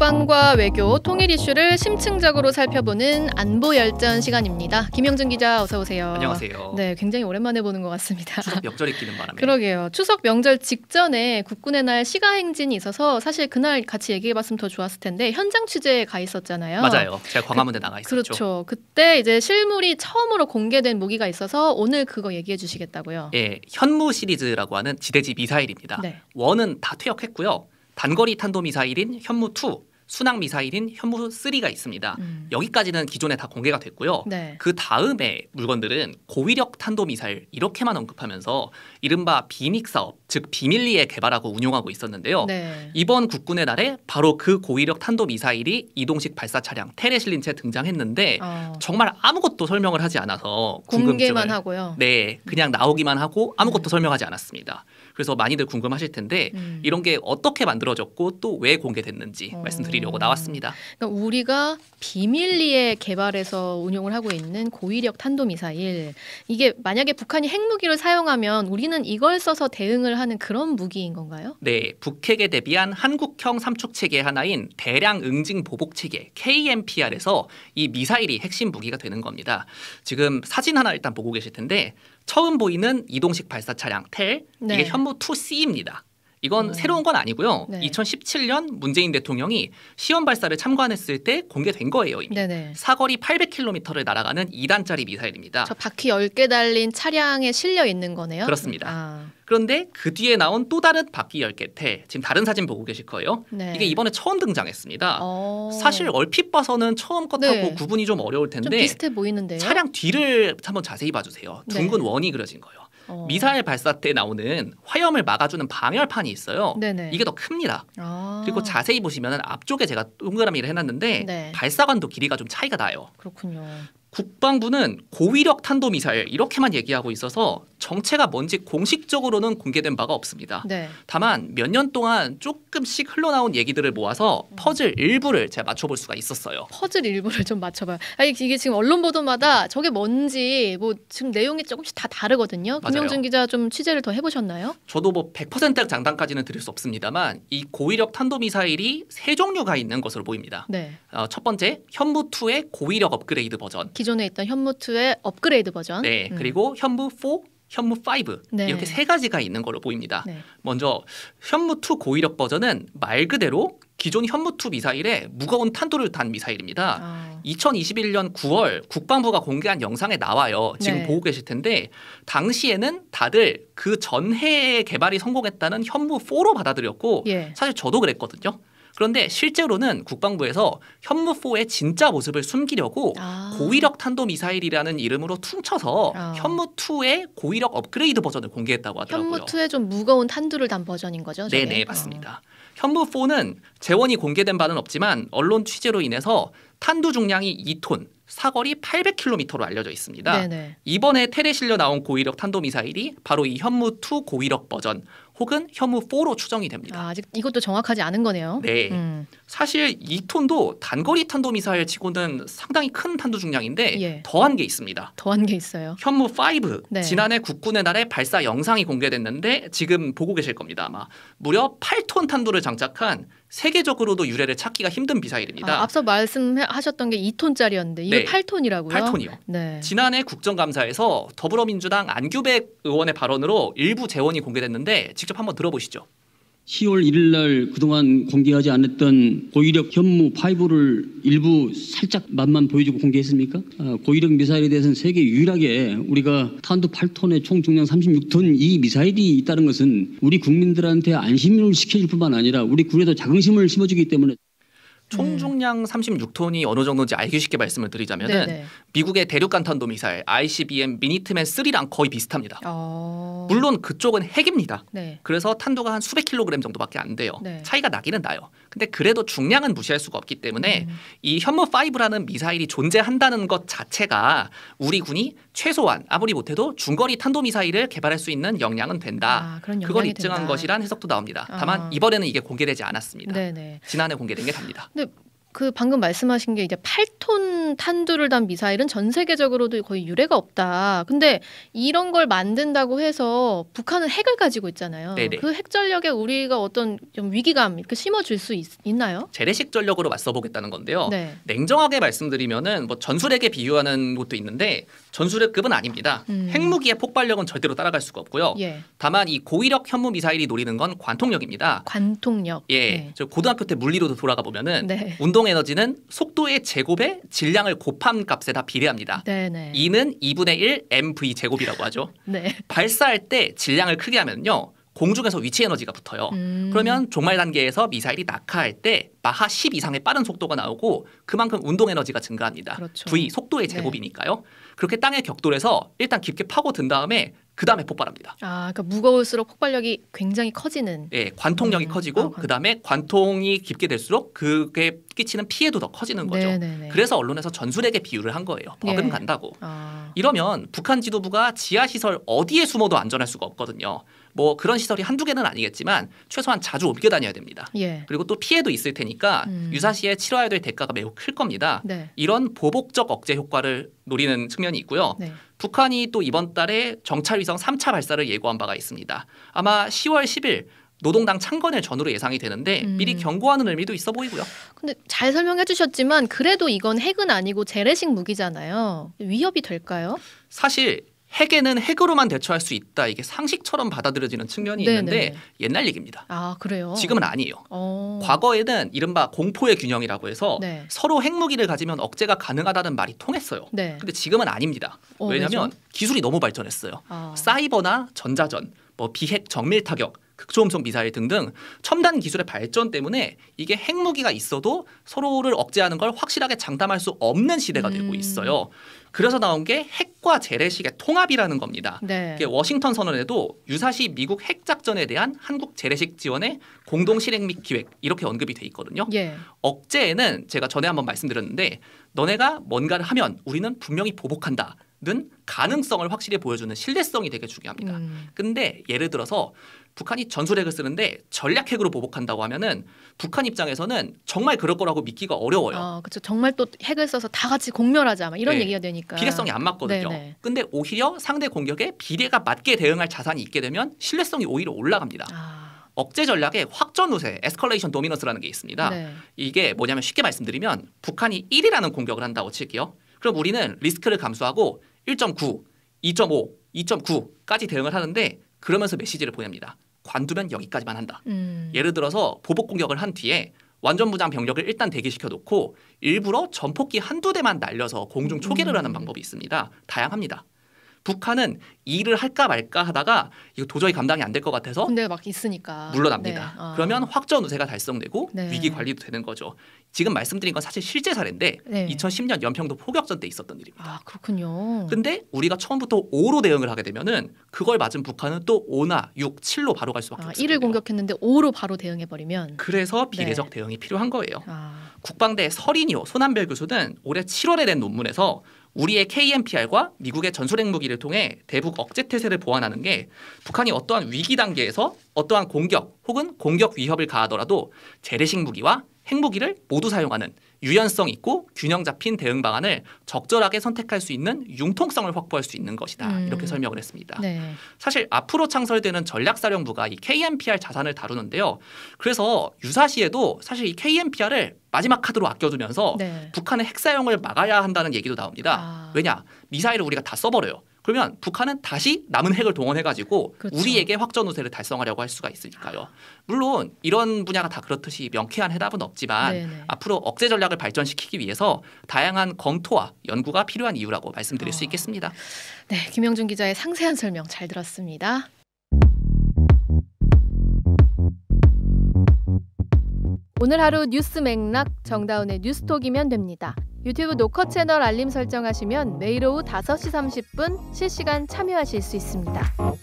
국방과 외교 통일 이슈를 심층적으로 살펴보는 안보 열전 시간입니다. 김영준 기자 어서 오세요. 안녕하세요. 네, 굉장히 오랜만에 보는 것 같습니다. 추석 명절이 끼는 바람에. 그러게요. 추석 명절 직전에 국군의 날 시가 행진이 있어서 사실 그날 같이 얘기해봤으면 더 좋았을 텐데 현장 취재에 가 있었잖아요. 맞아요. 제가 그 광화문에 그, 나가 있었죠. 그렇죠. 그때 이제 실물이 처음으로 공개된 무기가 있어서 오늘 그거 얘기해 주시겠다고요. 예, 현무 시리즈라고 하는 지대지 미사일입니다. 네. 원은 다 퇴역했고요. 단거리 탄도미사일인 현무2 순항 미사일인 현무 3가 있습니다. 음. 여기까지는 기존에 다 공개가 됐고요. 네. 그 다음에 물건들은 고위력 탄도 미사일 이렇게만 언급하면서 이른바 비닉 사업 즉 비밀리에 개발하고 운용하고 있었는데요. 네. 이번 국군의 날에 바로 그 고위력 탄도 미사일이 이동식 발사 차량 테레 실린 체 등장했는데 어. 정말 아무것도 설명을 하지 않아서 궁금증만 하고요. 네, 그냥 나오기만 하고 네. 아무것도 네. 설명하지 않았습니다. 그래서 많이들 궁금하실 텐데 음. 이런 게 어떻게 만들어졌고 또 왜 공개됐는지 어. 말씀드리려고 나왔습니다. 그러니까 우리가 비밀리에 개발해서 운용을 하고 있는 고위력 탄도 미사일 이게 만약에 북한이 핵무기를 사용하면 우리는 이걸 써서 대응을 하는 그런 무기인 건가요? 네, 북핵에 대비한 한국형 삼축 체계 하나인 대량 응징 보복 체계 KMPR에서 이 미사일이 핵심 무기가 되는 겁니다. 지금 사진 하나 일단 보고 계실 텐데 처음 보이는 이동식 발사 차량 텔 네. 이게 현무 2C입니다. 이건 음. 새로운 건 아니고요. 네. 2017년 문재인 대통령이 시험 발사를 참관했을 때 공개된 거예요. 이미. 네네. 사거리 800km를 날아가는 2단짜리 미사일입니다. 저 바퀴 10개 달린 차량에 실려 있는 거네요. 그렇습니다. 아. 그런데 그 뒤에 나온 또 다른 바퀴 10개 태 지금 다른 사진 보고 계실 거예요. 네. 이게 이번에 처음 등장했습니다. 어... 사실 얼핏 봐서는 처음 것하고 네. 구분이 좀 어려울 텐데 좀 비슷해 보이는데요. 차량 뒤를 한번 자세히 봐주세요. 네. 둥근 원이 그려진 거예요. 어. 미사일 발사 때 나오는 화염을 막아주는 방열판이 있어요. 네네. 이게 더 큽니다. 아. 그리고 자세히 보시면 앞쪽에 제가 동그라미를 해놨는데 네. 발사관도 길이가 좀 차이가 나요. 그렇군요. 국방부는 고위력 탄도미사일 이렇게만 얘기하고 있어서 정체가 뭔지 공식적으로는 공개된 바가 없습니다. 네. 다만 몇 년 동안 조금씩 흘러나온 얘기들을 모아서 음. 퍼즐 일부를 제가 맞춰볼 수가 있었어요. 퍼즐 일부를 좀 맞춰봐요. 아니, 이게 지금 언론 보도마다 저게 뭔지 뭐 지금 내용이 조금씩 다 다르거든요. 김영준 기자 좀 취재를 더 해보셨나요? 저도 뭐 100% 장담까지는 드릴 수 없습니다만 이 고위력 탄도미사일이 세 종류가 있는 것으로 보입니다. 네. 어, 첫 번째 현무2의 고위력 업그레이드 버전. 기존에 있던 현무2의 업그레이드 버전. 네. 음. 그리고 현무4 현무 5 네. 이렇게 세 가지가 있는 걸로 보입니다. 네. 먼저 현무 2 고위력 버전은 말 그대로 기존 현무 2 미사일에 무거운 탄도를 단 미사일입니다. 아. 2021년 9월 국방부가 공개한 영상에 나와요. 지금 네. 보고 계실 텐데 당시에는 다들 그 전해에 개발이 성공했다는 현무 4로 받아들였고 예. 사실 저도 그랬거든요. 그런데 실제로는 국방부에서 현무4의 진짜 모습을 숨기려고 아. 고위력 탄도미사일이라는 이름으로 퉁쳐서 아. 현무2의 고위력 업그레이드 버전을 공개했다고 하더라고요. 현무2의 좀 무거운 탄두를 단 버전인 거죠? 저게? 네네 맞습니다. 어. 현무4는 재원이 공개된 바는 없지만 언론 취재로 인해서 탄두 중량이 2톤, 사거리 800km로 알려져 있습니다. 네네. 이번에 테레 실려 나온 고위력 탄도미사일이 바로 이 현무2 고위력 버전 혹은 혐오 4로 추정이 됩니다. 아, 직 이것도 정확하지 않은 거네요. 네. 음. 사실 이 톤도 단거리 탄도 미사일 치고는 상당히 큰 탄도 중량인데 예. 더한 게 있습니다. 더한 게 있어요. 현무 5 네. 지난해 국군의 날에 발사 영상이 공개됐는데 지금 보고 계실 겁니다 아마 무려 8톤 탄도를 장착한 세계적으로도 유래를 찾기가 힘든 미사일입니다. 아, 앞서 말씀하셨던 게 2톤짜리였는데 이게 네. 8톤이라고요? 8톤이요. 네. 지난해 국정감사에서 더불어민주당 안규백 의원의 발언으로 일부 재원이 공개됐는데 즉 직접 한번 들어보시죠. 10월 1일 날 그동안 공개하지 않았던 고위력 현무 5를 일부 살짝 맛만 보여주고 공개했습니까? 아, 고위력 미사일에 대해서는 세계 유일하게 우리가 탄두 8톤에 총 중량 36톤 이 미사일이 있다는 것은 우리 국민들한테 안심을 시켜줄 뿐만 아니라 우리 군에도 자긍심을 심어주기 때문에 총 중량 36톤이 어느 정도인지 알기 쉽게 말씀을 드리자면 네, 네. 미국의 대륙 간탄도 미사일 ICBM 미니트맨 3랑 거의 비슷합니다. 어... 물론 그쪽은 핵입니다. 네. 그래서 탄도가 한 수백 킬로그램 정도밖에 안 돼요. 네. 차이가 나기는 나요. 근데 그래도 중량은 무시할 수가 없기 때문에 음. 이 현무 5라는 미사일이 존재한다는 것 자체가 우리 군이 최소한 아무리 못해도 중거리 탄도 미사일을 개발할 수 있는 역량은 된다. 아, 그걸 입증한 된다. 것이란 해석도 나옵니다. 아. 다만 이번에는 이게 공개되지 않았습니다. 네네. 지난해 공개된 게 답니다. 그 방금 말씀하신 게 이제 8톤 탄두를 단 미사일은 전 세계적으로도 거의 유례가 없다. 근데 이런 걸 만든다고 해서 북한은 핵을 가지고 있잖아요. 네네. 그 핵전력에 우리가 어떤 좀 위기감 이렇게 심어줄 수 있, 나요 재래식 전력으로 맞서보겠다는 건데요. 네. 냉정하게 말씀드리면은 뭐 전술핵에 비유하는 것도 있는데 전술핵급은 아닙니다. 음. 핵무기의 폭발력은 절대로 따라갈 수가 없고요. 예. 다만 이 고위력 현무 미사일이 노리는 건 관통력입니다. 관통력. 예. 네. 저 고등학교 때 물리로 돌아가 보면은 네. 운동 에너지는 속도의 제곱에 질량을 곱한 값에 다 비례합니다. 네네. 2는 2분의 1 mv 제곱이라고 하죠. 네. 발사할 때 질량을 크게 하면요. 공중에서 위치 에너지가 붙어요. 음. 그러면 종말 단계에서 미사일이 낙하할 때 마하 10 이상의 빠른 속도가 나오고 그만큼 운동 에너지가 증가합니다. 그렇죠. V 속도의 네. 제곱이니까요. 네. 그렇게 땅에격돌해서 일단 깊게 파고 든 다음에 그 다음에 폭발합니다. 아, 그러니까 무거울수록 폭발력이 굉장히 커지는. 네, 관통력이 음. 커지고 아, 그 다음에 관통이 깊게 될수록 그게 끼치는 피해도 더 커지는 거죠. 네네네. 네, 네. 그래서 언론에서 전술에게 비유를 한 거예요. 버금 예. 네. 간다고. 아... 이러면 북한 지도부가 지하 시설 어디에 숨어도 안전할 수가 없거든요. 뭐 그런 시설이 한두 개는 아니겠지만 최소한 자주 옮겨 다녀야 됩니다. 예. 그리고 또 피해도 있을 테니까 음. 유사시에 치러야 될 대가가 매우 클 겁니다. 네. 이런 보복적 억제 효과를 노리는 측면이 있고요. 네. 북한이 또 이번 달에 정찰위성 3차 발사를 예고한 바가 있습니다. 아마 10월 10일 노동당 창건을 전후로 예상이 되는데 음. 미리 경고하는 의미도 있어 보이고요. 근데 잘 설명해 주셨지만 그래도 이건 핵은 아니고 재래식 무기잖아요. 위협이 될까요? 사실 핵에는 핵으로만 대처할 수 있다 이게 상식처럼 받아들여지는 측면이 네네. 있는데 옛날 얘기입니다. 아 그래요? 지금은 아니에요. 어... 과거에는 이른바 공포의 균형이라고 해서 네. 서로 핵무기를 가지면 억제가 가능하다는 말이 통했어요. 네. 근데 지금은 아닙니다. 어, 왜냐하면 기술이 너무 발전했어요. 아... 사이버나 전자전, 뭐 비핵 정밀 타격 극초음속 미사일 등등 첨단 기술의 발전 때문에 이게 핵무기가 있어도 서로를 억제하는 걸 확실하게 장담할 수 없는 시대가 음. 되고 있어요. 그래서 나온 게 핵과 재래식의 통합이라는 겁니다. 네. 워싱턴 선언에도 유사시 미국 핵 작전에 대한 한국 재래식 지원의 공동 실행 및 기획 이렇게 언급이 돼 있거든요. 예. 억제에는 제가 전에 한번 말씀드렸는데 너네가 뭔가를 하면 우리는 분명히 보복한다. 는 가능성을 확실히 보여주는 신뢰성이 되게 중요합니다. 음. 근데 예를 들어서 북한이 전술핵을 쓰는데 전략핵으로 보복한다고 하면은 북한 입장에서는 정말 그럴 거라고 믿기가 어려워요. 어, 그렇죠. 정말 또 핵을 써서 다 같이 공멸하자 막 이런 네. 얘기가 되니까 비례성이 안 맞거든요. 네네. 네. 근데 오히려 상대 공격에 비례가 맞게 대응할 자산이 있게 되면 신뢰성이 오히려 올라갑니다. 아. 억제 전략의 확전 우세 에스컬레이션 도미너스라는게 있습니다. 네. 이게 뭐냐면 쉽게 말씀드리면 북한이 1이라는 공격을 한다고 칠게요. 그럼 우리는 리스크를 감수하고 1.9, 2.5, 2.9까지 대응을 하는데 그러면서 메시지를 보냅니다. 관두면 여기까지만 한다. 음. 예를 들어서 보복 공격을 한 뒤에 완전 무장 병력을 일단 대기시켜 놓고 일부러 전폭기 한두 대만 날려서 공중 초계를 음. 하는 방법이 있습니다. 다양합니다. 북한은 일을 할까 말까 하다가 이거 도저히 감당이 안 될 것 같아서 군대 막 있으니까 물러납니다. 네. 아. 그러면 확전 우세가 달성되고 네. 위기 관리도 되는 거죠. 지금 말씀드린 건 사실 실제 사례인데 네. 2010년 연평도 포격전 때 있었던 일입니다. 아 그렇군요. 근데 우리가 처음부터 5로 대응을 하게 되면은 그걸 맞은 북한은 또 5나 6, 7로 바로 갈 수밖에 아, 없어요. 1을 공격했는데 5로 바로 대응해 버리면 그래서 네. 비례적 대응이 필요한 거예요. 아. 국방대 서린이오소남별 교수는 올해 7월에 낸 논문에서 우리의 KMPR과 미국의 전술핵무기를 통해 대북 억제 태세를 보완하는 게 북한이 어떠한 위기 단계에서 어떠한 공격 혹은 공격 위협을 가하더라도 재래식 무기와 핵무기를 모두 사용하는 유연성 있고 균형 잡힌 대응 방안을 적절하게 선택할 수 있는 융통성을 확보할 수 있는 것이다. 음. 이렇게 설명을 했습니다. 네. 사실 앞으로 창설되는 전략사령부가 이 KMPR 자산을 다루는데요. 그래서 유사시에도 사실 이 KMPR을 마지막 카드로 아껴두면서 네. 북한의 핵 사용을 막아야 한다는 얘기도 나옵니다. 아. 왜냐 미사일을 우리가 다 써버려요. 그러면 북한은 다시 남은 핵을 동원해가지고 그렇죠. 우리에게 확전 우세를 달성하려고 할 수가 있으니까요. 물론 이런 분야가 다 그렇듯이 명쾌한 해답은 없지만 네네. 네. 앞으로 억제 전략을 발전시키기 위해서 다양한 검토와 연구가 필요한 이유라고 말씀드릴 어. 수 아. 있겠습니다. 네, 김영준 기자의 상세한 설명 잘 들었습니다. 오늘 하루 뉴스 맥락 정다운의 뉴스톡이면 됩니다. 유튜브 녹화 채널 알림 설정하시면 매일 오후 5시 30분 실시간 참여하실 수 있습니다.